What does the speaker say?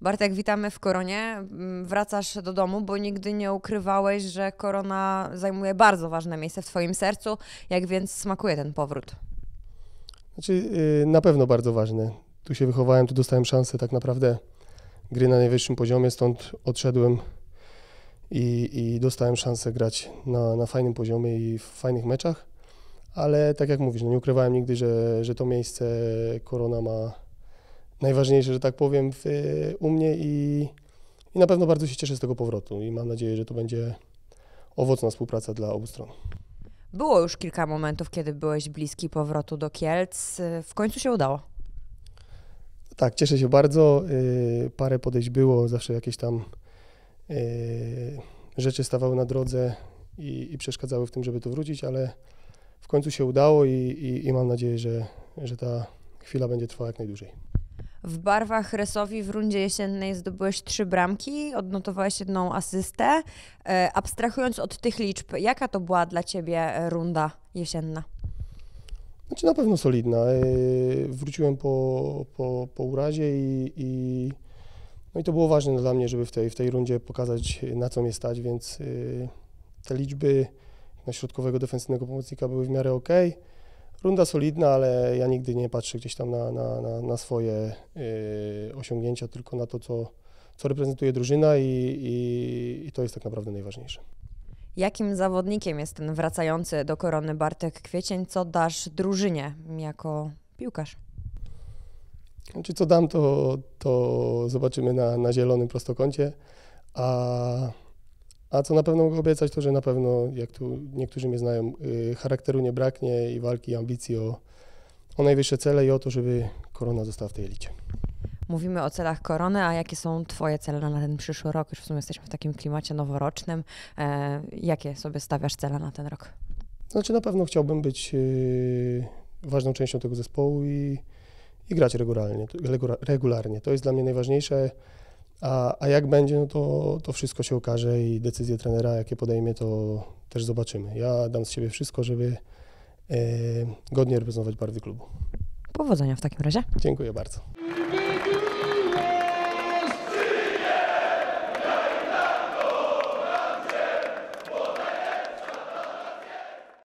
Bartek, witamy w koronie. Mm, wracasz do domu, bo nigdy nie ukrywałeś, że korona zajmuje bardzo ważne miejsce w Twoim sercu. Jak więc smakuje ten powrót? Znaczy, y, na pewno bardzo ważny. Tu się wychowałem, tu dostałem szansę tak naprawdę gry na najwyższym poziomie, stąd odszedłem i, i dostałem szansę grać na, na fajnym poziomie i w fajnych meczach. Ale tak jak mówisz, no nie ukrywałem nigdy, że, że to miejsce korona ma najważniejsze, że tak powiem, w, u mnie i, i na pewno bardzo się cieszę z tego powrotu i mam nadzieję, że to będzie owocna współpraca dla obu stron. Było już kilka momentów, kiedy byłeś bliski powrotu do Kielc. W końcu się udało. Tak, cieszę się bardzo. Y, parę podejść było, zawsze jakieś tam y, rzeczy stawały na drodze i, i przeszkadzały w tym, żeby to wrócić, ale w końcu się udało i, i, i mam nadzieję, że, że ta chwila będzie trwała jak najdłużej. W barwach Resowi w rundzie jesiennej zdobyłeś trzy bramki, odnotowałeś jedną asystę. E, abstrahując od tych liczb, jaka to była dla Ciebie e, runda jesienna? Znaczy na pewno solidna. E, wróciłem po, po, po urazie i, i, no i to było ważne dla mnie, żeby w tej, w tej rundzie pokazać na co mnie stać, więc te liczby na środkowego defensywnego pomocnika były w miarę ok. Runda solidna, ale ja nigdy nie patrzę gdzieś tam na, na, na, na swoje yy, osiągnięcia, tylko na to, co, co reprezentuje drużyna i, i, i to jest tak naprawdę najważniejsze. Jakim zawodnikiem jest ten wracający do korony Bartek Kwiecień? Co dasz drużynie jako piłkarz? Znaczy, co dam, to, to zobaczymy na, na zielonym prostokącie. A a co na pewno mogę obiecać, to że na pewno, jak tu niektórzy mnie znają, y, charakteru nie braknie i walki, ambicji o, o najwyższe cele i o to, żeby korona została w tej elicie. Mówimy o celach korony, a jakie są Twoje cele na ten przyszły rok? Już w sumie jesteśmy w takim klimacie noworocznym. E, jakie sobie stawiasz cele na ten rok? Znaczy, na pewno chciałbym być y, ważną częścią tego zespołu i, i grać regularnie, regularnie. To jest dla mnie najważniejsze. A, a jak będzie, no to, to wszystko się okaże i decyzje trenera, jakie podejmie, to też zobaczymy. Ja dam z siebie wszystko, żeby e, godnie reprezentować barwy klubu. Powodzenia w takim razie. Dziękuję bardzo.